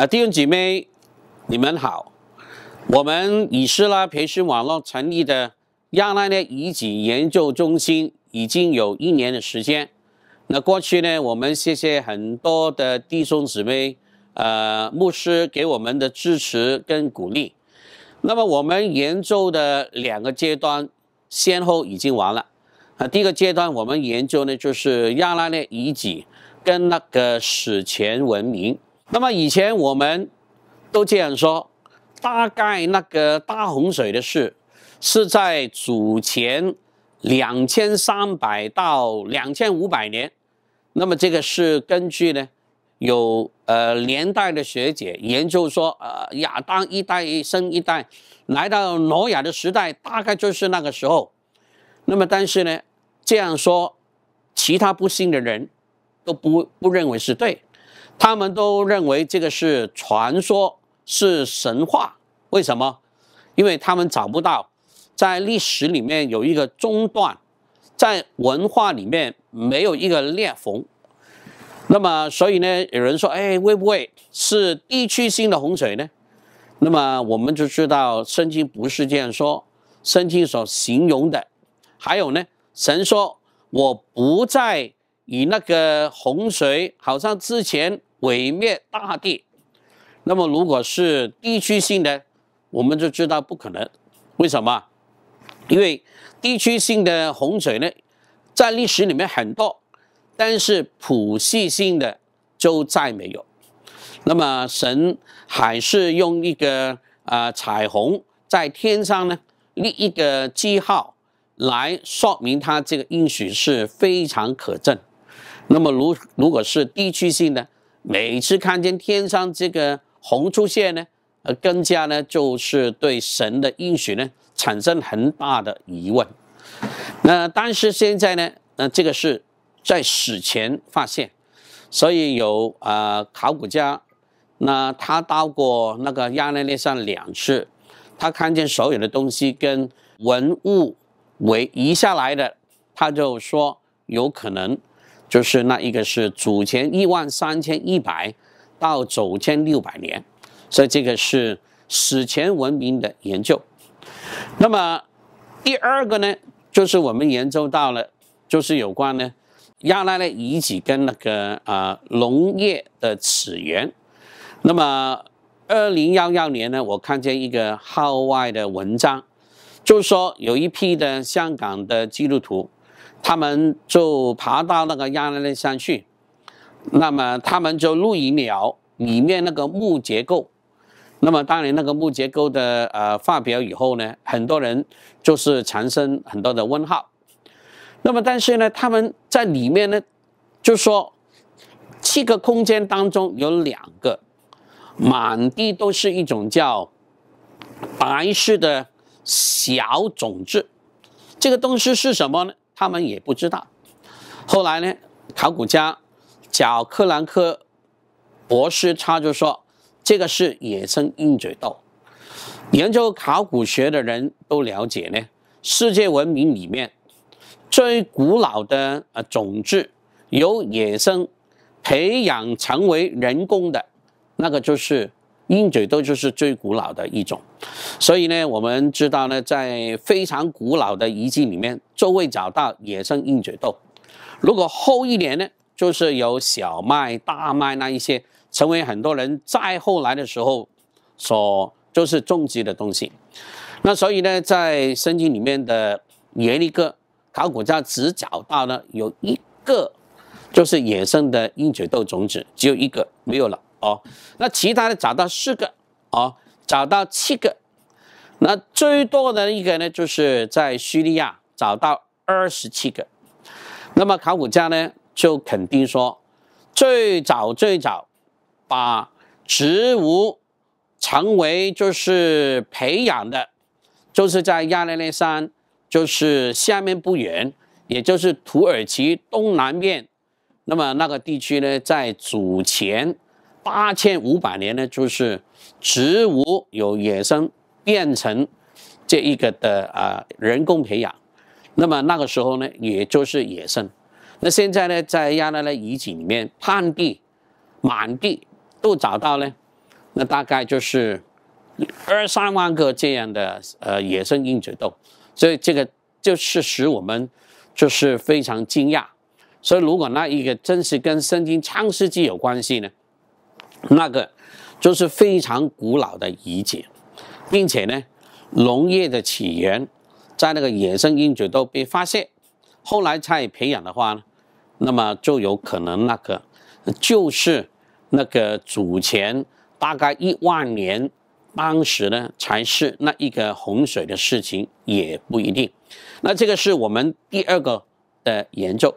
啊，弟兄姊妹，你们好！我们以斯拉培训网络成立的亚拉呢遗址研究中心已经有一年的时间。那过去呢，我们谢谢很多的弟兄姊妹、呃牧师给我们的支持跟鼓励。那么我们研究的两个阶段先后已经完了。啊，第一个阶段我们研究呢就是亚拉呢遗址跟那个史前文明。那么以前我们都这样说，大概那个大洪水的事是在祖前两千三百到两千五百年。那么这个是根据呢，有呃年代的学姐研究说，呃亚当一代生一代，来到挪亚的时代大概就是那个时候。那么但是呢，这样说，其他不信的人都不不认为是对。他们都认为这个是传说，是神话。为什么？因为他们找不到在历史里面有一个中断，在文化里面没有一个裂缝。那么，所以呢，有人说：“哎，会不会是地区性的洪水呢？”那么，我们就知道圣经不是这样说。圣经所形容的，还有呢，神说：“我不再以那个洪水，好像之前。”毁灭大地，那么如果是地区性的，我们就知道不可能。为什么？因为地区性的洪水呢，在历史里面很多，但是普系性的就再没有。那么神还是用一个啊彩虹在天上呢立一个记号，来说明他这个应许是非常可证。那么如如果是地区性的，每次看见天上这个红出现呢，呃，更加呢就是对神的应许呢产生很大的疑问。那但是现在呢，那这个是在史前发现，所以有啊考古家，那他到过那个亚纳列山两次，他看见所有的东西跟文物为遗下来的，他就说有可能。就是那一个是祖前一万三千一百到九千六百年，所以这个是史前文明的研究。那么第二个呢，就是我们研究到了，就是有关呢亚拉的遗址跟那个呃农业的起源。那么二零幺幺年呢，我看见一个号外的文章，就是说有一批的香港的记录图。他们就爬到那个亚拉力山去，那么他们就露营了。里面那个木结构，那么当年那个木结构的呃发表以后呢，很多人就是产生很多的问号。那么但是呢，他们在里面呢，就说七个空间当中有两个，满地都是一种叫白氏的小种子，这个东西是什么呢？他们也不知道。后来呢，考古家小克兰克博士他就说：“这个是野生鹰嘴豆。”研究考古学的人都了解呢，世界文明里面最古老的呃种质由野生培养成为人工的，那个就是鹰嘴豆，就是最古老的一种。所以呢，我们知道呢，在非常古老的遗迹里面，就会找到野生鹰嘴豆。如果后一年呢，就是有小麦、大麦那一些，成为很多人再后来的时候所就是种植的东西。那所以呢，在圣经里面的耶利哥，考古家只找到了有一个，就是野生的鹰嘴豆种子，只有一个没有了哦。那其他的找到四个哦，找到七个。那最多的一个呢，就是在叙利亚找到二十七个。那么考古家呢就肯定说，最早最早把植物成为就是培养的，就是在亚历山，就是下面不远，也就是土耳其东南面。那么那个地区呢，在祖前八千五百年呢，就是植物有野生。变成这一个的啊人工培养，那么那个时候呢，也就是野生。那现在呢，在亚拉的遗址里面，旱地、满地都找到呢，那大概就是二三万个这样的呃野生鹰嘴豆，所以这个就是使我们就是非常惊讶。所以如果那一个真是跟圣经创世纪有关系呢，那个就是非常古老的遗迹。并且呢，农业的起源在那个野生鹰嘴豆被发现，后来才培养的话呢，那么就有可能那个就是那个祖前大概一万年，当时呢才是那一个洪水的事情也不一定，那这个是我们第二个的研究。